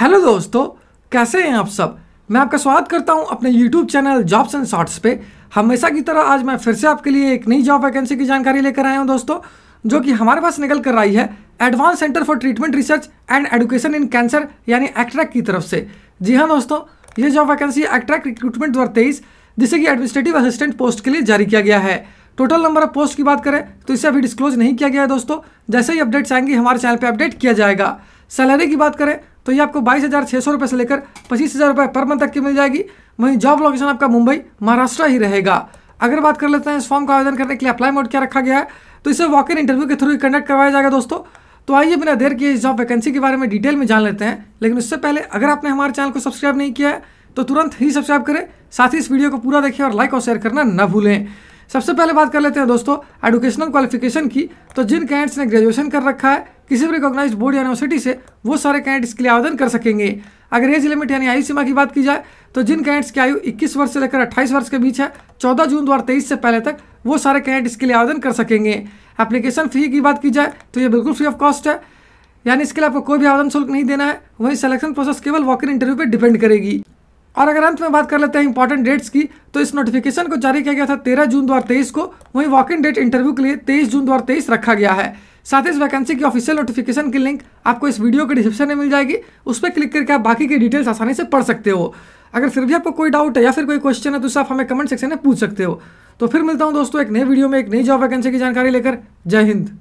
hello दोस्तों कैसे हैं आप सब मैं आपका स्वागत करता हूं अपने YouTube channel jobs and shorts पे हमेशा की तरह आज मैं फिर से आपके लिए एक नई जॉब वैकेंसी की जानकारी लेकर आया हूं दोस्तों जो कि हमारे पास निकल कर आई है advance centre for treatment research and education in cancer यानी एक्ट्रैक की तरफ से जी हाँ दोस्तों ये जॉब वैकेंसी एक्ट्रैक रिक्रूटमेंट दो तेईस जिसे कि एडमिनिस्ट्रेटिव असिस्टेंट पोस्ट के लिए जारी किया गया है टोटल नंबर ऑफ पोस्ट की बात करें तो इसे अभी डिस्क्लोज नहीं किया गया है दोस्तों जैसे ही अपडेट्स आएंगे हमारे चैनल पर अपडेट किया जाएगा सैलरी की बात करें तो ये आपको बाईस हज़ार छः सौ रुपये से लेकर पच्चीस हज़ार रुपये पर मंथ तक की मिल जाएगी वहीं जॉब लोकेशन आपका मुंबई महाराष्ट्र ही रहेगा अगर बात कर लेते हैं इस फॉर्म का आवेदन करने के लिए अप्लाई मोड क्या रखा गया है तो इसे वॉक इन इंटरव्यू के थ्रू कंडक्ट करवाया जाएगा दोस्तों तो आइए बिना देर किए इस जॉब वैकेंसी के बारे में डिटेल में जान लेते हैं लेकिन उससे पहले अगर आपने हमारे चैनल को सब्सक्राइब नहीं किया है तो तुरंत ही सब्सक्राइब करें साथ ही इस वीडियो को पूरा देखें और लाइक और शेयर करना न भूलें सबसे पहले बात कर लेते हैं दोस्तों एडुकेशनल क्वालिफिकेशन की तो जिन कैंडिडेट्स ने ग्रेजुएशन कर रखा है किसी भी रिकॉग्नाइज बोर्ड या यूनिवर्सिटी से वो सारे कैंडिडेट इसके लिए आवेदन कर सकेंगे अगर एज लिमिट यानी आयु सीमा की बात की जाए तो जिन कैंडिडेट्स की आयु 21 वर्ष से लेकर 28 वर्ष के बीच है 14 जून 2023 से पहले तक वो सारे कैंडिडेट इसके लिए आवेदन कर सकेंगे एप्लीकेशन फ़ी की बात की जाए तो ये बिल्कुल फ्री ऑफ कॉस्ट है यानी इसके लिए आपको कोई भी आवेदन शुल्क नहीं देना है वहीं सिलेक्शन प्रोसेस केवल वॉक इन इंटरव्यू पर डिपेंड करेगी और अगर अंत में बात कर लेते हैं इंपॉर्टेंट डेट्स की तो इस नोटिफिकेशन को जारी किया गया था तेरह जून तेईस को वहीं वॉक इन डेट इंटरव्यू के लिए तेईस जून तेईस रखा गया है साथ ही इस वैकेंसी की ऑफिशियल नोटिफिकेशन की लिंक आपको इस वीडियो के डिस्क्रिप्शन में मिल जाएगी उस पर क्लिक करके आप बाकी की डिटेल्स आसानी से पढ़ सकते हो अगर फिर भी आपको कोई डाउट है या फिर कोई क्वेश्चन है तो आप हमें कमेंट सेक्शन में पूछ सकते हो तो फिर मिलता हूँ दोस्तों एक नए वीडियो में एक नई जॉब वैकेंसी की जानकारी लेकर जय हिंद